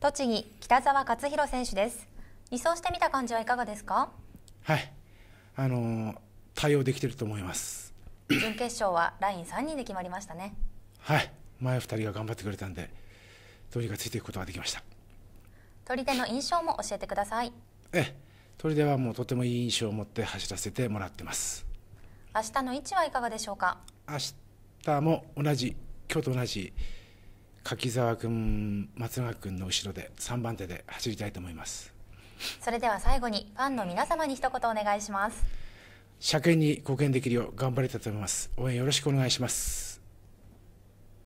栃木北澤勝弘選手です2走してみた感じはいかがですかはいあのー、対応できてると思います準決勝はライン3人で決まりましたねはい前二人が頑張ってくれたんでどうについていくことができました取手の印象も教えてくださいええ取手はもうとてもいい印象を持って走らせてもらってます明日の位置はいかがでしょうか明日も同じ今日と同じ柿澤君松永君の後ろで3番手で走りたいと思いますそれでは最後にファンの皆様に一言お願いします車検に貢献できるよう頑張りたいと思います応援よろしくお願いします